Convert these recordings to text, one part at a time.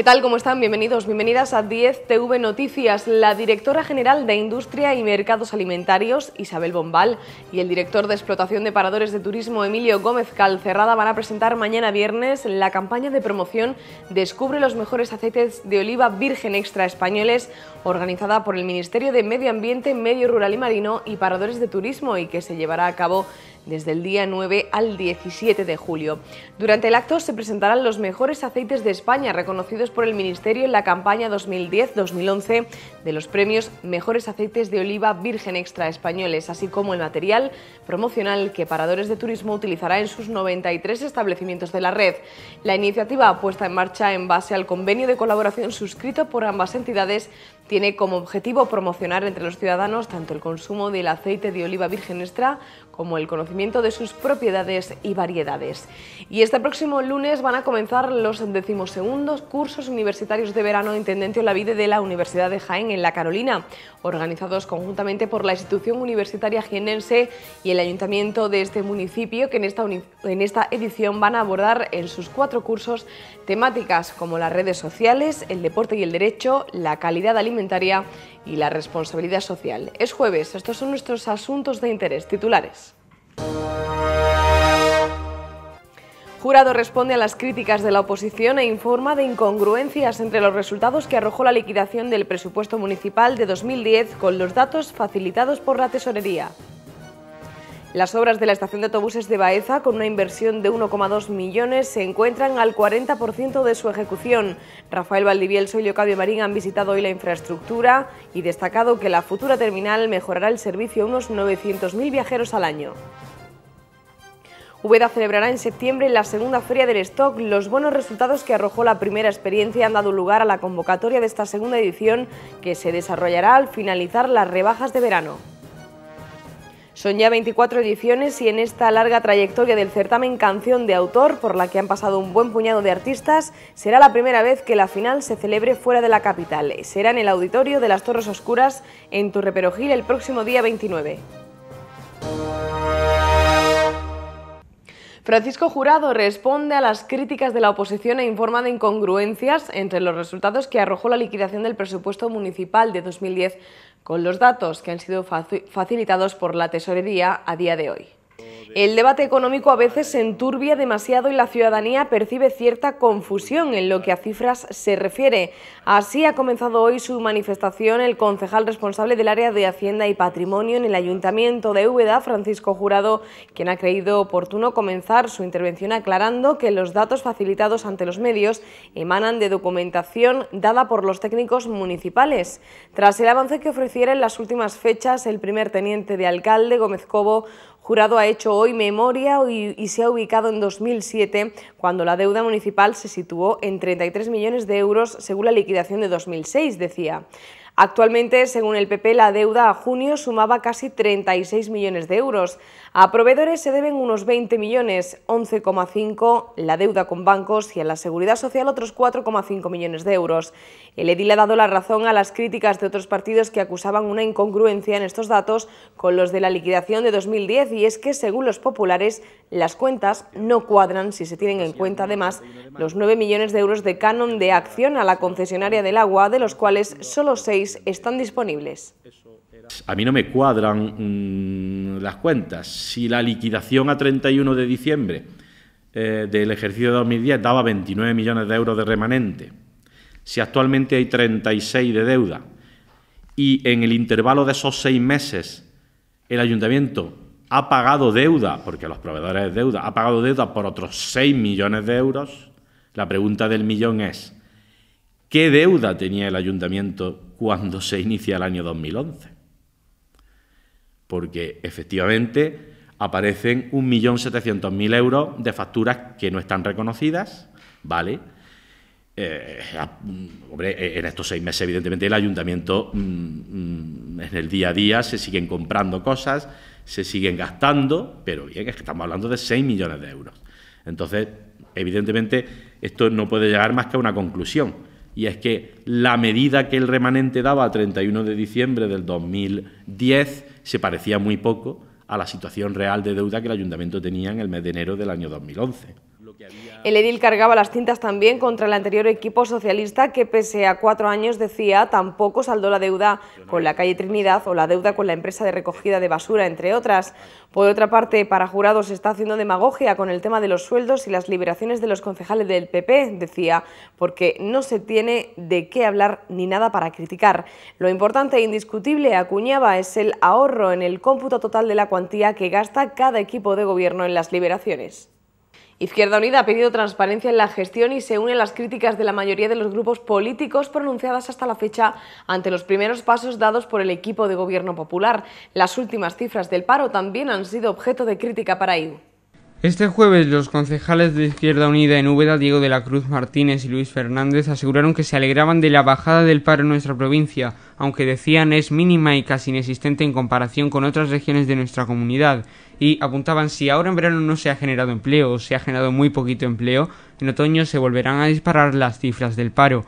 ¿Qué tal? ¿Cómo están? Bienvenidos, bienvenidas a 10 TV Noticias. La directora general de Industria y Mercados Alimentarios, Isabel Bombal, y el director de Explotación de Paradores de Turismo, Emilio Gómez Calcerrada, van a presentar mañana viernes la campaña de promoción Descubre los mejores aceites de oliva virgen extra españoles, organizada por el Ministerio de Medio Ambiente, Medio Rural y Marino y Paradores de Turismo, y que se llevará a cabo desde el día 9 al 17 de julio. Durante el acto se presentarán los mejores aceites de España reconocidos por el Ministerio en la campaña 2010-2011 de los premios Mejores Aceites de Oliva Virgen Extra Españoles, así como el material promocional que Paradores de Turismo utilizará en sus 93 establecimientos de la red. La iniciativa puesta en marcha en base al convenio de colaboración suscrito por ambas entidades tiene como objetivo promocionar entre los ciudadanos tanto el consumo del aceite de oliva virgen extra como el conocimiento de sus propiedades y variedades. Y este próximo lunes van a comenzar los decimosegundos cursos universitarios de verano en Tendencio la Vida de la Universidad de Jaén en La Carolina, organizados conjuntamente por la institución universitaria jienense y el ayuntamiento de este municipio, que en esta, en esta edición van a abordar en sus cuatro cursos temáticas como las redes sociales, el deporte y el derecho, la calidad alimentaria y la responsabilidad social. Es jueves, estos son nuestros asuntos de interés titulares. Jurado responde a las críticas de la oposición e informa de incongruencias entre los resultados que arrojó la liquidación del presupuesto municipal de 2010 con los datos facilitados por la tesorería. Las obras de la estación de autobuses de Baeza, con una inversión de 1,2 millones, se encuentran al 40% de su ejecución. Rafael Valdivielso y Leocadio Marín han visitado hoy la infraestructura y destacado que la futura terminal mejorará el servicio a unos 900.000 viajeros al año. Ubeda celebrará en septiembre la segunda feria del stock. Los buenos resultados que arrojó la primera experiencia han dado lugar a la convocatoria de esta segunda edición que se desarrollará al finalizar las rebajas de verano. Son ya 24 ediciones y en esta larga trayectoria del certamen Canción de Autor, por la que han pasado un buen puñado de artistas, será la primera vez que la final se celebre fuera de la capital. Será en el Auditorio de las Torres Oscuras, en Torreperogil, el próximo día 29. Francisco Jurado responde a las críticas de la oposición e informa de incongruencias entre los resultados que arrojó la liquidación del presupuesto municipal de 2010 con los datos que han sido facilitados por la tesorería a día de hoy. El debate económico a veces se enturbia demasiado y la ciudadanía percibe cierta confusión en lo que a cifras se refiere. Así ha comenzado hoy su manifestación el concejal responsable del área de Hacienda y Patrimonio en el Ayuntamiento de Úbeda, Francisco Jurado, quien ha creído oportuno comenzar su intervención aclarando que los datos facilitados ante los medios emanan de documentación dada por los técnicos municipales. Tras el avance que ofreciera en las últimas fechas el primer teniente de alcalde, Gómez Cobo, Jurado ha hecho hoy memoria y, y se ha ubicado en 2007, cuando la deuda municipal se situó en 33 millones de euros según la liquidación de 2006, decía. Actualmente, según el PP, la deuda a junio sumaba casi 36 millones de euros. A proveedores se deben unos 20 millones, 11,5 la deuda con bancos y a la Seguridad Social otros 4,5 millones de euros. El edil ha dado la razón a las críticas de otros partidos que acusaban una incongruencia en estos datos con los de la liquidación de 2010 y es que, según los populares, las cuentas no cuadran si se tienen en cuenta además los 9 millones de euros de canon de acción a la concesionaria del agua, de los cuales solo 6 están disponibles. A mí no me cuadran mm, las cuentas. Si la liquidación a 31 de diciembre eh, del ejercicio de 2010 daba 29 millones de euros de remanente, si actualmente hay 36 de deuda y en el intervalo de esos seis meses el ayuntamiento ha pagado deuda, porque los proveedores de deuda, ha pagado deuda por otros 6 millones de euros. La pregunta del millón es, ¿qué deuda tenía el ayuntamiento cuando se inicia el año 2011? Porque efectivamente aparecen 1.700.000 euros de facturas que no están reconocidas, ¿vale? Eh, mm, hombre, e, en estos seis meses, evidentemente, el ayuntamiento mm, mm, en el día a día se siguen comprando cosas, se siguen gastando, pero bien, que estamos hablando de 6 millones de euros. Entonces, evidentemente, esto no puede llegar más que a una conclusión, y es que la medida que el remanente daba a 31 de diciembre del 2010 se parecía muy poco a la situación real de deuda que el ayuntamiento tenía en el mes de enero del año 2011. El Edil cargaba las cintas también contra el anterior equipo socialista que pese a cuatro años, decía, tampoco saldó la deuda con la calle Trinidad o la deuda con la empresa de recogida de basura, entre otras. Por otra parte, para jurados está haciendo demagogia con el tema de los sueldos y las liberaciones de los concejales del PP, decía, porque no se tiene de qué hablar ni nada para criticar. Lo importante e indiscutible, acuñaba, es el ahorro en el cómputo total de la cuantía que gasta cada equipo de gobierno en las liberaciones. Izquierda Unida ha pedido transparencia en la gestión y se unen las críticas de la mayoría de los grupos políticos pronunciadas hasta la fecha ante los primeros pasos dados por el equipo de gobierno popular. Las últimas cifras del paro también han sido objeto de crítica para IU. Este jueves los concejales de Izquierda Unida en Úbeda, Diego de la Cruz Martínez y Luis Fernández, aseguraron que se alegraban de la bajada del paro en nuestra provincia, aunque decían es mínima y casi inexistente en comparación con otras regiones de nuestra comunidad, y apuntaban si ahora en verano no se ha generado empleo o se ha generado muy poquito empleo, en otoño se volverán a disparar las cifras del paro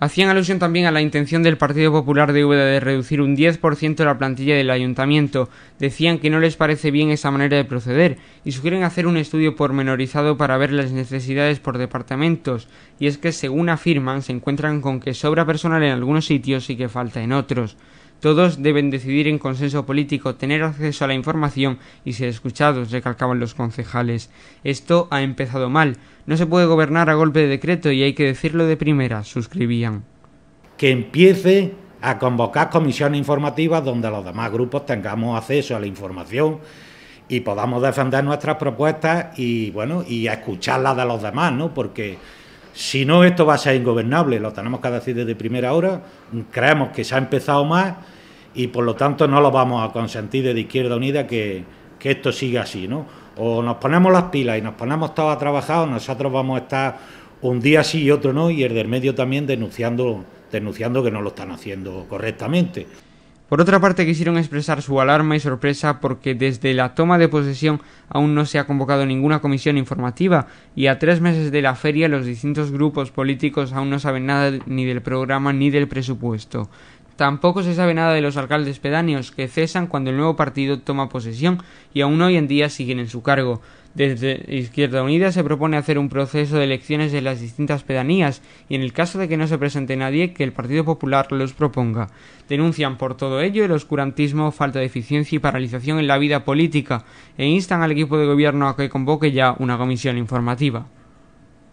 hacían alusión también a la intención del Partido Popular de Úbeda de reducir un 10% la plantilla del ayuntamiento. Decían que no les parece bien esa manera de proceder y sugieren hacer un estudio pormenorizado para ver las necesidades por departamentos. Y es que, según afirman, se encuentran con que sobra personal en algunos sitios y que falta en otros. Todos deben decidir en consenso político, tener acceso a la información y ser escuchados, recalcaban los concejales. Esto ha empezado mal. No se puede gobernar a golpe de decreto y hay que decirlo de primera, suscribían. Que empiece a convocar comisiones informativas donde los demás grupos tengamos acceso a la información y podamos defender nuestras propuestas y bueno, y escucharlas de los demás, ¿no? Porque si no, esto va a ser ingobernable, lo tenemos que decir desde primera hora, creemos que se ha empezado más y por lo tanto no lo vamos a consentir desde Izquierda Unida que, esto siga así, ¿no? O nos ponemos las pilas y nos ponemos todos a trabajar, o nosotros vamos a estar un día sí y otro no, y el del medio también denunciando, denunciando que no lo están haciendo correctamente. Por otra parte, quisieron expresar su alarma y sorpresa porque desde la toma de posesión aún no se ha convocado ninguna comisión informativa y a tres meses de la feria los distintos grupos políticos aún no saben nada ni del programa ni del presupuesto. Tampoco se sabe nada de los alcaldes pedáneos que cesan cuando el nuevo partido toma posesión y aún hoy en día siguen en su cargo. Desde Izquierda Unida se propone hacer un proceso de elecciones de las distintas pedanías y en el caso de que no se presente nadie que el Partido Popular los proponga. Denuncian por todo ello el oscurantismo, falta de eficiencia y paralización en la vida política e instan al equipo de gobierno a que convoque ya una comisión informativa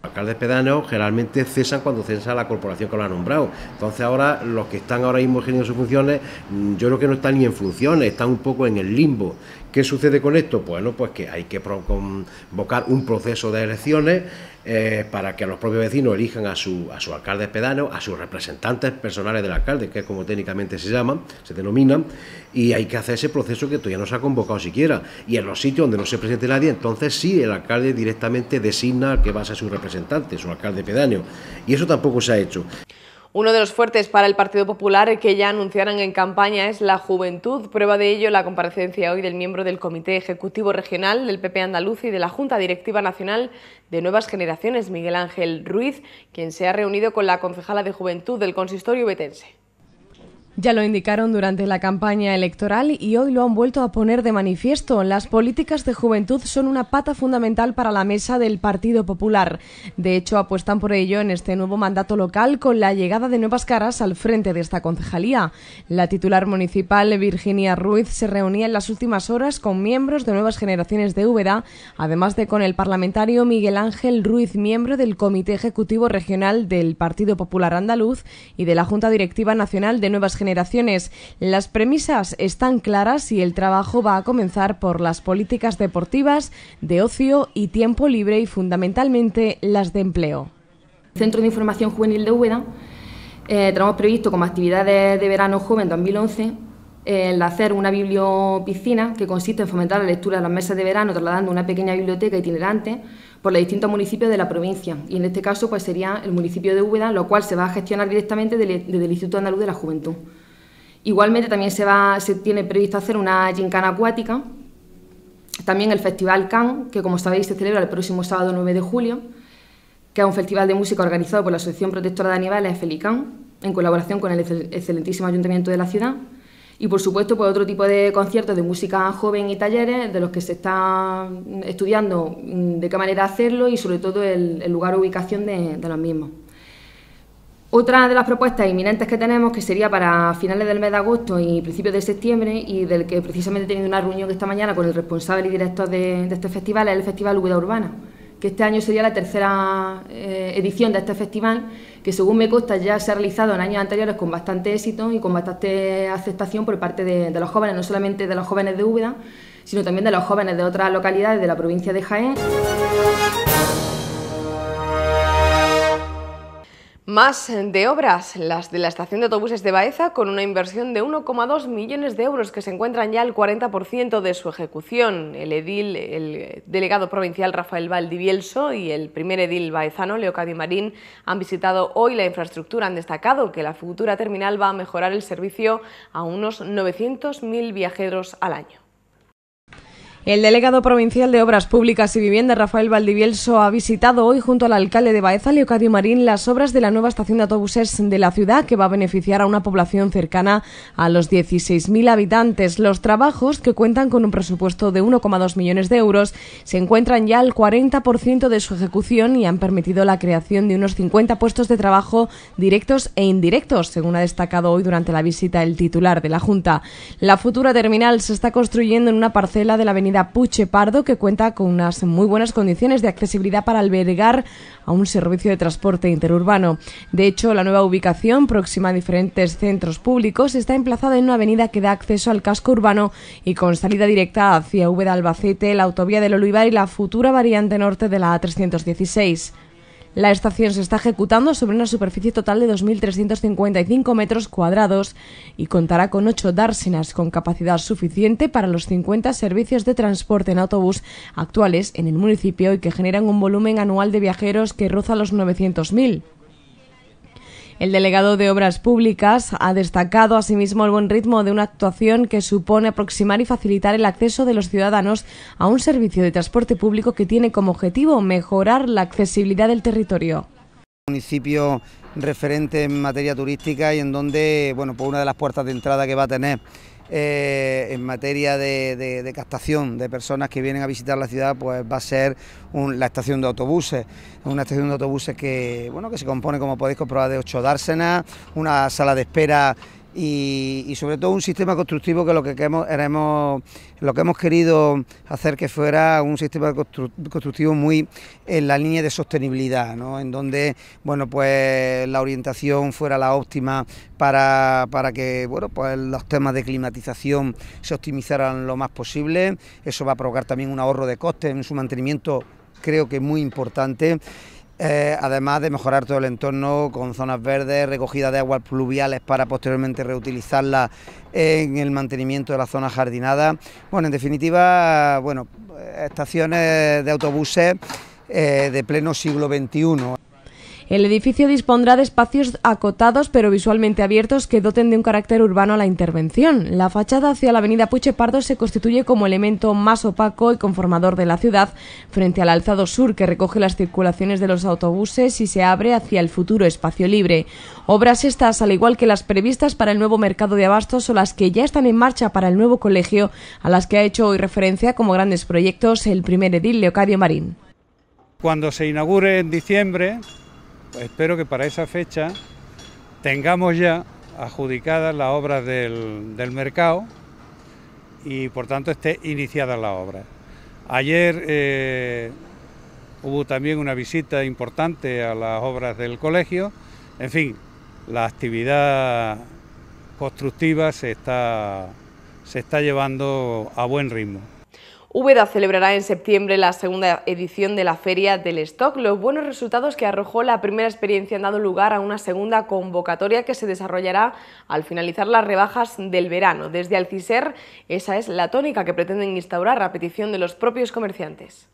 Los alcaldes pedanos generalmente cesan cuando cesa la corporación que lo ha nombrado. Entonces ahora los que están ahora mismo en sus funciones, mm, yo creo que no están ni en funciones, están un poco en el limbo. ¿Qué sucede con esto? Bueno, pues que hay que convocar un proceso de elecciones eh, para que los propios vecinos elijan a su, a su alcalde pedano, a sus representantes personales del alcalde, que es como técnicamente se llaman, se denominan, y hay que hacer ese proceso que todavía no se ha convocado siquiera. Y en los sitios donde no se presente nadie, entonces sí, el alcalde directamente designa al que va a ser su representante, su alcalde pedáneo. Y eso tampoco se ha hecho. Uno de los fuertes para el Partido Popular que ya anunciaron en campaña es la juventud. Prueba de ello la comparecencia hoy del miembro del Comité Ejecutivo Regional del PP Andaluz y de la Junta Directiva Nacional de Nuevas Generaciones, Miguel Ángel Ruiz, quien se ha reunido con la concejala de Juventud del Consistorio Betense. Ya lo indicaron durante la campaña electoral y hoy lo han vuelto a poner de manifiesto. Las políticas de juventud son una pata fundamental para la mesa del Partido Popular. De hecho, apuestan por ello en este nuevo mandato local con la llegada de nuevas caras al frente de esta concejalía. La titular municipal, Virginia Ruiz, se reunía en las últimas horas con miembros de nuevas generaciones de Úbeda, además de con el parlamentario Miguel Ángel Ruiz, miembro del Comité Ejecutivo Regional del Partido Popular Andaluz y de la Junta Directiva Nacional de Nuevas Generaciones generaciones. Las premisas están claras y el trabajo va a comenzar por las políticas deportivas, de ocio y tiempo libre y fundamentalmente las de empleo. Centro de Información Juvenil de Úbeda eh, tenemos previsto como actividades de verano joven 2011 eh, el hacer una bibliopiscina que consiste en fomentar la lectura de las mesas de verano trasladando una pequeña biblioteca itinerante por los distintos municipios de la provincia. Y en este caso pues sería el municipio de Úbeda, lo cual se va a gestionar directamente desde el Instituto Andaluz de la Juventud. Igualmente también se, tiene previsto hacer una gincana acuática, también el Festival Can, que como sabéis se celebra el próximo sábado 9 de julio, que es un festival de música organizado por la Asociación Protectora de Animales Felican, en colaboración con el excelentísimo Ayuntamiento de la ciudad, y por supuesto por pues, otro tipo de conciertos de música joven y talleres de los que se está estudiando mm, de qué manera hacerlo y sobre todo el, lugar ubicación de los mismos. Otra de las propuestas inminentes que tenemos, que sería para finales del mes de agosto y principios de septiembre, y del que precisamente he tenido una reunión esta mañana con el responsable y director de, este festival, es el Festival Úbeda Urbana, que este año sería la tercera eh, edición de este festival, que según me consta ya se ha realizado en años anteriores con bastante éxito y con bastante aceptación por parte de, de los jóvenes, no solamente de los jóvenes de Úbeda, sino también de los jóvenes de otras localidades de la provincia de Jaén. Más de obras, las de la estación de autobuses de Baeza, con una inversión de 1,2 millones de euros que se encuentran ya al 40% de su ejecución. El edil, el delegado provincial Rafael Valdivielso y el primer edil baezano Leocadio Marín han visitado hoy la infraestructura. Han destacado que la futura terminal va a mejorar el servicio a unos 900.000 viajeros al año. El delegado provincial de Obras Públicas y Vivienda, Rafael Valdivielso, ha visitado hoy junto al alcalde de Baeza, Leocadio Marín, las obras de la nueva estación de autobuses de la ciudad que va a beneficiar a una población cercana a los 16.000 habitantes. Los trabajos, que cuentan con un presupuesto de 1,2 millones de euros, se encuentran ya al 40% de su ejecución y han permitido la creación de unos 50 puestos de trabajo directos e indirectos, según ha destacado hoy durante la visita el titular de la Junta. La futura terminal se está construyendo en una parcela de la avenida Puche Pardo, que cuenta con unas muy buenas condiciones de accesibilidad para albergar a un servicio de transporte interurbano. De hecho, la nueva ubicación, próxima a diferentes centros públicos, está emplazada en una avenida que da acceso al casco urbano y con salida directa hacia V de Albacete, la autovía del Olivar y la futura variante norte de la A316. La estación se está ejecutando sobre una superficie total de 2.355 metros cuadrados y contará con ocho dársenas con capacidad suficiente para los 50 servicios de transporte en autobús actuales en el municipio y que generan un volumen anual de viajeros que roza los 900.000. El delegado de Obras Públicas ha destacado asimismo el buen ritmo de una actuación que supone aproximar y facilitar el acceso de los ciudadanos a un servicio de transporte público que tiene como objetivo mejorar la accesibilidad del territorio. Municipio referente en materia turística y en donde, pues una de las puertas de entrada que va a tener eh, en materia de, captación de personas que vienen a visitar la ciudad, pues va a ser la estación de autobuses, una estación de autobuses que, bueno, que se compone, como podéis comprobar, de ocho dársenas, una sala de espera y, sobre todo un sistema constructivo que lo que queremos, lo que hemos querido hacer que fuera un sistema constructivo muy en la línea de sostenibilidad, en donde bueno pues la orientación fuera la óptima para, para que bueno pues los temas de climatización se optimizaran lo más posible. Eso va a provocar también un ahorro de costes en su mantenimiento creo que muy importante eh, además de mejorar todo el entorno con zonas verdes, recogida de aguas pluviales para posteriormente reutilizarlas... en el mantenimiento de la zona jardinada... Bueno, en definitiva, bueno, estaciones de autobuses eh, de pleno siglo XXI. El edificio dispondrá de espacios acotados pero visualmente abiertos que doten de un carácter urbano a la intervención. La fachada hacia la avenida Puche Pardo se constituye como elemento más opaco y conformador de la ciudad frente al alzado sur que recoge las circulaciones de los autobuses y se abre hacia el futuro espacio libre. Obras estas, al igual que las previstas para el nuevo mercado de abastos ...son las que ya están en marcha para el nuevo colegio, a las que ha hecho hoy referencia como grandes proyectos el primer edil Leocadio Marín. Cuando se inaugure en diciembre, espero que para esa fecha tengamos ya adjudicadas las obras del, mercado y por tanto esté iniciada la obra. Ayer eh, hubo también una visita importante a las obras del colegio. En fin, la actividad constructiva se está llevando a buen ritmo. Úbeda celebrará en septiembre la segunda edición de la Feria del Stock. Los buenos resultados que arrojó la primera experiencia han dado lugar a una segunda convocatoria que se desarrollará al finalizar las rebajas del verano. Desde Alciser, esa es la tónica que pretenden instaurar a petición de los propios comerciantes.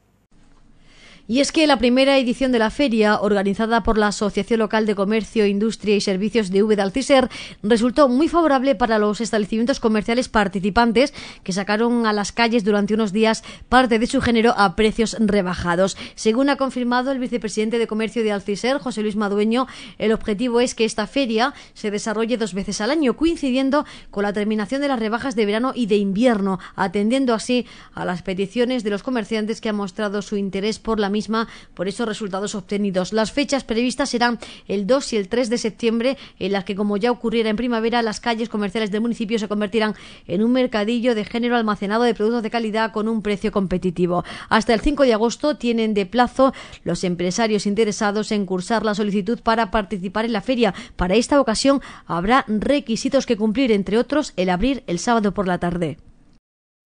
Y es que la primera edición de la feria, organizada por la Asociación Local de Comercio, Industria y Servicios de V de resultó muy favorable para los establecimientos comerciales participantes que sacaron a las calles durante unos días parte de su género a precios rebajados. Según ha confirmado el vicepresidente de Comercio de Alciser, José Luis Madueño, el objetivo es que esta feria se desarrolle dos veces al año, coincidiendo con la terminación de las rebajas de verano y de invierno, atendiendo así a las peticiones de los comerciantes que han mostrado su interés por la misma por esos resultados obtenidos. Las fechas previstas serán el 2 y el 3 de septiembre, en las que, como ya ocurriera en primavera, las calles comerciales del municipio se convertirán en un mercadillo de género almacenado de productos de calidad con un precio competitivo. Hasta el 5 de agosto tienen de plazo los empresarios interesados en cursar la solicitud para participar en la feria. Para esta ocasión habrá requisitos que cumplir, entre otros, el abrir el sábado por la tarde.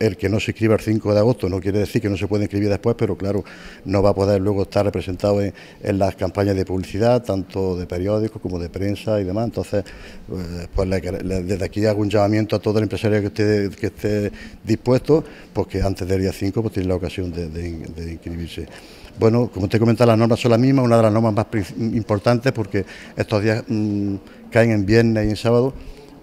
El que no se inscriba el 5 de agosto no quiere decir que no se puede inscribir después, pero claro, no va a poder luego estar representado en, las campañas de publicidad, tanto de periódicos como de prensa y demás. Entonces, eh, pues desde aquí hago un llamamiento a todo el empresario que esté, esté dispuesto, porque antes del día 5 pues, tiene la ocasión de, inscribirse. Bueno, como te comentado, las normas son las mismas, una de las normas más importantes porque estos días mm, caen en viernes y en sábado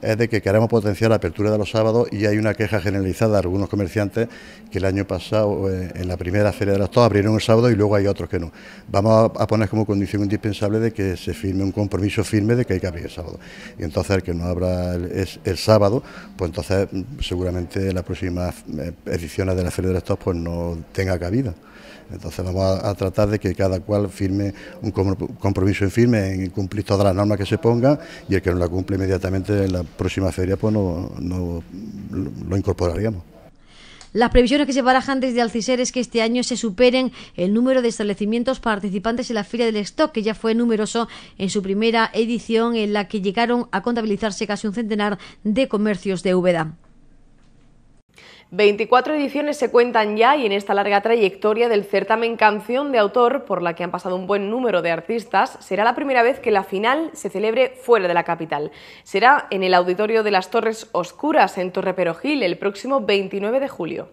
es de que queremos potenciar la apertura de los sábados y hay una queja generalizada de algunos comerciantes que el año pasado eh, en la primera feria de las abrieron el sábado y luego hay otros que no. Vamos a, poner como condición indispensable de que se firme un compromiso firme de que hay que abrir el sábado. Y entonces el que no abra el, es, el sábado, pues entonces mm, seguramente las próximas eh, ediciones de la feria de las pues no tenga cabida. Entonces vamos a, tratar de que cada cual firme un compromiso firme en cumplir todas las normas que se pongan y el que no la cumple inmediatamente la próxima feria pues no, lo incorporaríamos. Las previsiones que se barajan desde Alciser es que este año se superen el número de establecimientos participantes en la Feria del Stock, que ya fue numeroso en su primera edición, en la que llegaron a contabilizarse casi un centenar de comercios de Úbeda. 24 ediciones se cuentan ya y en esta larga trayectoria del certamen Canción de Autor, por la que han pasado un buen número de artistas, será la primera vez que la final se celebre fuera de la capital. Será en el Auditorio de las Torres Oscuras, en Torre Torreperogil, el próximo 29 de julio.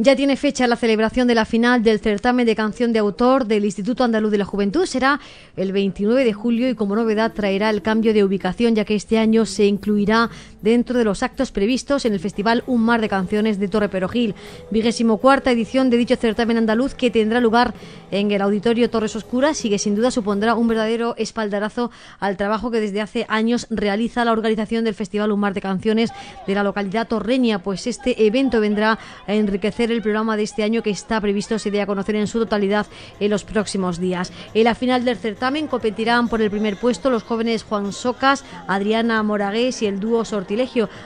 Ya tiene fecha la celebración de la final del certamen de canción de autor del Instituto Andaluz de la Juventud. Será el 29 de julio y como novedad traerá el cambio de ubicación ya que este año se incluirá dentro de los actos previstos en el Festival Un Mar de Canciones de Torre Perogil, vigésimo cuarta edición de dicho certamen andaluz que tendrá lugar en el Auditorio Torres Oscuras y que sin duda supondrá un verdadero espaldarazo al trabajo que desde hace años realiza la organización del Festival Un Mar de Canciones de la localidad torreña, pues este evento vendrá a enriquecer el programa de este año que está previsto se dé a conocer en su totalidad en los próximos días. En la final del certamen competirán por el primer puesto los jóvenes Juan Socas, Adriana Moragués y el dúo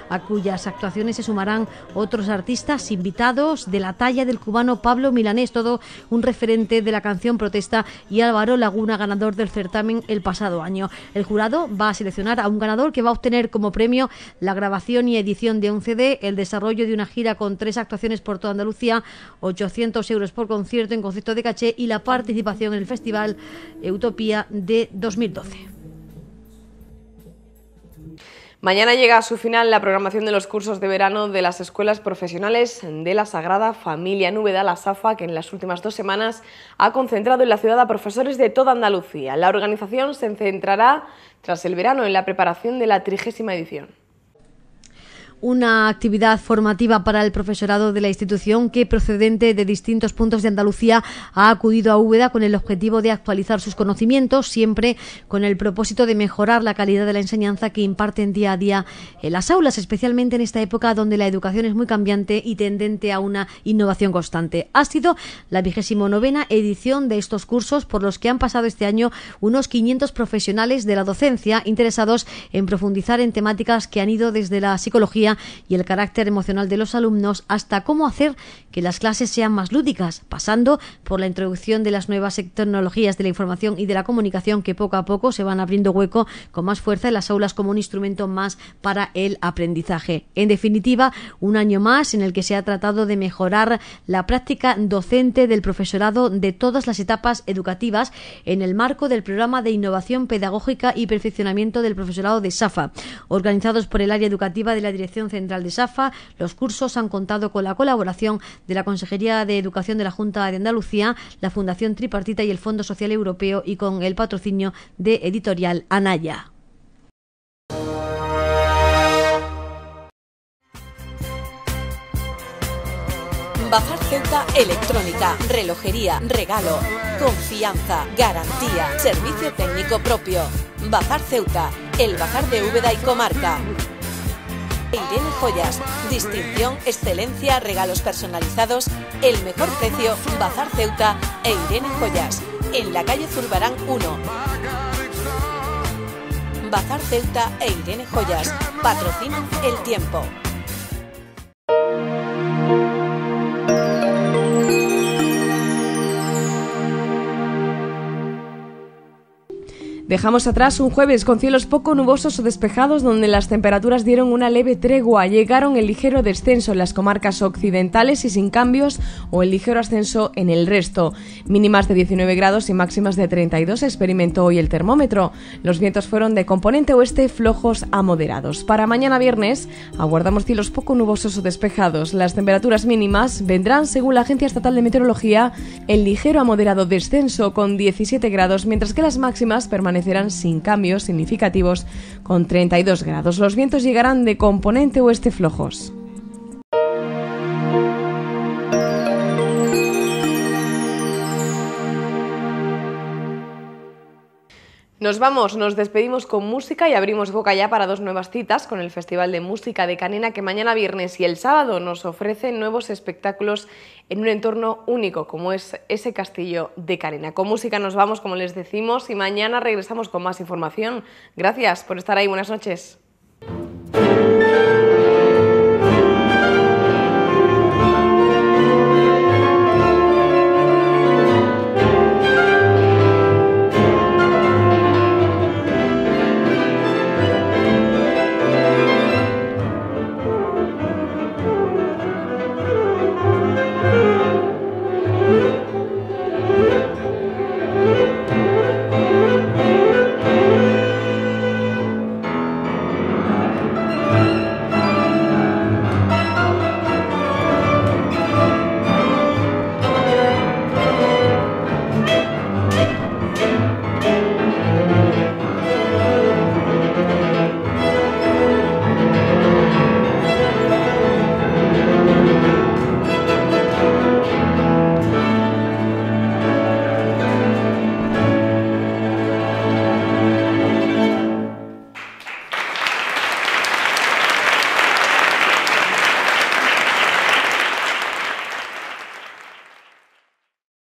a cuyas actuaciones se sumarán otros artistas invitados de la talla del cubano Pablo Milanés, todo un referente de la canción protesta, y Álvaro Laguna, ganador del certamen el pasado año. El jurado va a seleccionar a un ganador que va a obtener como premio la grabación y edición de un CD, el desarrollo de una gira con tres actuaciones por toda Andalucía, 800 euros por concierto en concepto de caché y la participación en el Festival Utopía de 2012. Mañana llega a su final la programación de los cursos de verano de las escuelas profesionales de la Sagrada Familia Núbeda, la SAFA, que en las últimas dos semanas ha concentrado en la ciudad a profesores de toda Andalucía. La organización se centrará tras el verano en la preparación de la trigésima edición una actividad formativa para el profesorado de la institución que procedente de distintos puntos de Andalucía ha acudido a Úbeda con el objetivo de actualizar sus conocimientos, siempre con el propósito de mejorar la calidad de la enseñanza que imparten día a día en las aulas, especialmente en esta época donde la educación es muy cambiante y tendente a una innovación constante. Ha sido la vigésimo novena edición de estos cursos por los que han pasado este año unos 500 profesionales de la docencia interesados en profundizar en temáticas que han ido desde la psicología y el carácter emocional de los alumnos hasta cómo hacer que las clases sean más lúdicas, pasando por la introducción de las nuevas tecnologías de la información y de la comunicación que poco a poco se van abriendo hueco con más fuerza en las aulas como un instrumento más para el aprendizaje. En definitiva, un año más en el que se ha tratado de mejorar la práctica docente del profesorado de todas las etapas educativas en el marco del programa de innovación pedagógica y perfeccionamiento del profesorado de SAFA, organizados por el área educativa de la Dirección Central de SAFA. Los cursos han contado con la colaboración de la Consejería de Educación de la Junta de Andalucía, la Fundación Tripartita y el Fondo Social Europeo y con el patrocinio de Editorial Anaya. Bazar Ceuta Electrónica, relojería, regalo, confianza, garantía, servicio técnico propio. Bazar Ceuta, el Bajar de Úbeda y Comarca. Irene Joyas. Distinción, excelencia, regalos personalizados, el mejor precio, Bazar Ceuta e Irene Joyas. En la calle Zurbarán 1. Bazar Ceuta e Irene Joyas. Patrocinan el tiempo. Dejamos atrás un jueves con cielos poco nubosos o despejados donde las temperaturas dieron una leve tregua, llegaron el ligero descenso en las comarcas occidentales y sin cambios o el ligero ascenso en el resto. Mínimas de 19 grados y máximas de 32 experimentó hoy el termómetro. Los vientos fueron de componente oeste flojos a moderados. Para mañana viernes aguardamos cielos poco nubosos o despejados. Las temperaturas mínimas vendrán, según la Agencia Estatal de Meteorología, el ligero a moderado descenso con 17 grados, mientras que las máximas permanecerán serán sin cambios significativos con 32 grados. Los vientos llegarán de componente oeste flojos. Nos vamos, nos despedimos con música y abrimos boca ya para dos nuevas citas con el Festival de Música de Canena que mañana viernes y el sábado nos ofrecen nuevos espectáculos en un entorno único como es ese castillo de Canena. Con música nos vamos, como les decimos, y mañana regresamos con más información. Gracias por estar ahí, buenas noches.